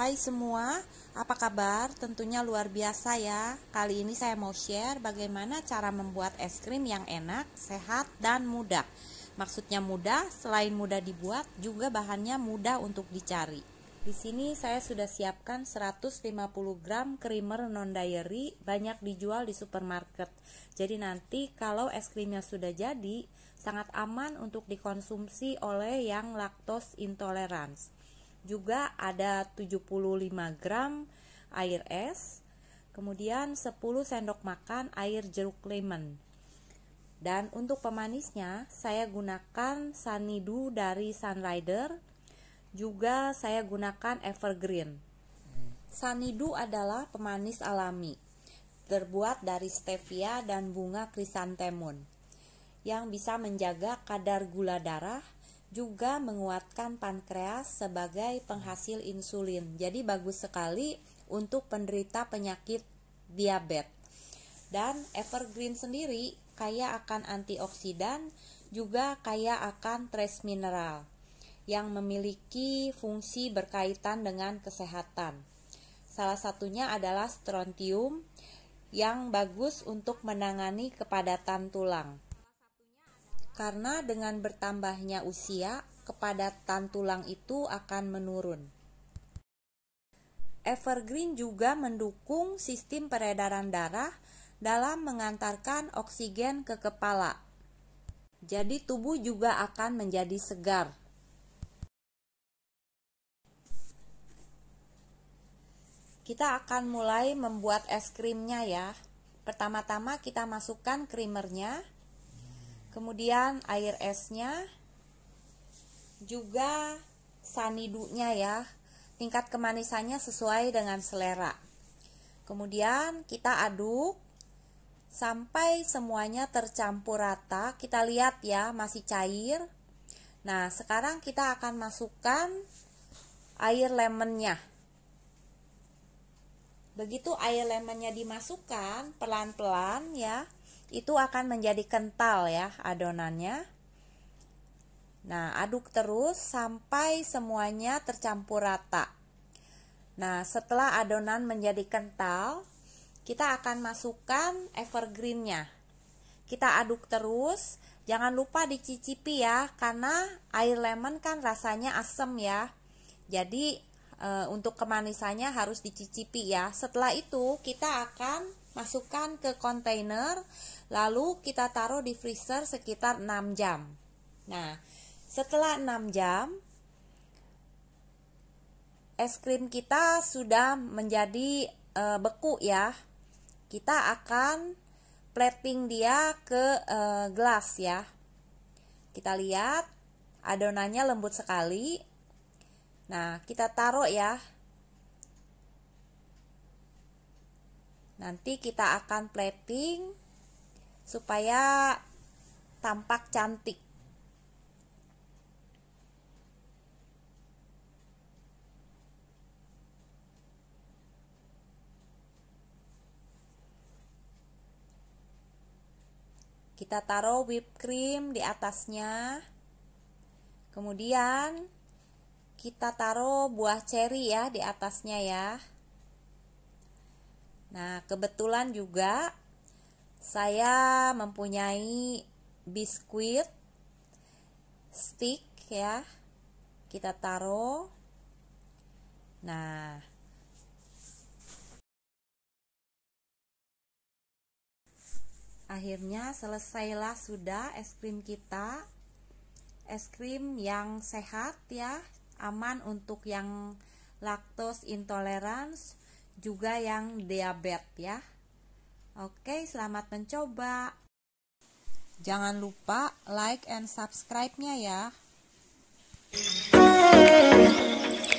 Hai semua, apa kabar? Tentunya luar biasa ya. Kali ini saya mau share bagaimana cara membuat es krim yang enak, sehat, dan mudah. Maksudnya mudah, selain mudah dibuat, juga bahannya mudah untuk dicari. Di sini saya sudah siapkan 150 gram creamer non dairy banyak dijual di supermarket. Jadi nanti kalau es krimnya sudah jadi, sangat aman untuk dikonsumsi oleh yang laktos intolerans. Juga ada 75 gram air es, kemudian 10 sendok makan air jeruk lemon. Dan untuk pemanisnya, saya gunakan Sanidu dari Sunrider, juga saya gunakan Evergreen. Sanidu adalah pemanis alami, terbuat dari stevia dan bunga krisantemon, yang bisa menjaga kadar gula darah, juga menguatkan pankreas sebagai penghasil insulin. Jadi bagus sekali untuk penderita penyakit diabetes. Dan evergreen sendiri kaya akan antioksidan, juga kaya akan trace mineral yang memiliki fungsi berkaitan dengan kesehatan. Salah satunya adalah strontium yang bagus untuk menangani kepadatan tulang karena dengan bertambahnya usia, kepadatan tulang itu akan menurun. Evergreen juga mendukung sistem peredaran darah dalam mengantarkan oksigen ke kepala. Jadi tubuh juga akan menjadi segar. Kita akan mulai membuat es krimnya ya. Pertama-tama kita masukkan krimernya kemudian air esnya juga sanidunya ya tingkat kemanisannya sesuai dengan selera kemudian kita aduk sampai semuanya tercampur rata kita lihat ya masih cair nah sekarang kita akan masukkan air lemonnya begitu air lemonnya dimasukkan pelan-pelan ya itu akan menjadi kental ya adonannya. Nah, aduk terus sampai semuanya tercampur rata. Nah, setelah adonan menjadi kental, kita akan masukkan evergreennya. Kita aduk terus, jangan lupa dicicipi ya, karena air lemon kan rasanya asem ya. Jadi e, untuk kemanisannya harus dicicipi ya. Setelah itu kita akan masukkan ke kontainer, lalu kita taruh di freezer sekitar 6 jam. Nah, setelah 6 jam, es krim kita sudah menjadi e, beku ya. Kita akan plating dia ke e, gelas ya. Kita lihat adonannya lembut sekali. Nah, kita taruh ya Nanti kita akan plating supaya tampak cantik. Kita taruh whipped cream di atasnya. Kemudian kita taruh buah ceri ya di atasnya ya. Nah, kebetulan juga saya mempunyai biskuit stick ya. Kita taruh. Nah, Akhirnya selesailah sudah es krim kita. Es krim yang sehat ya, aman untuk yang laktos intolerans juga yang diabetes ya. Oke, selamat mencoba. Jangan lupa like and subscribe-nya ya.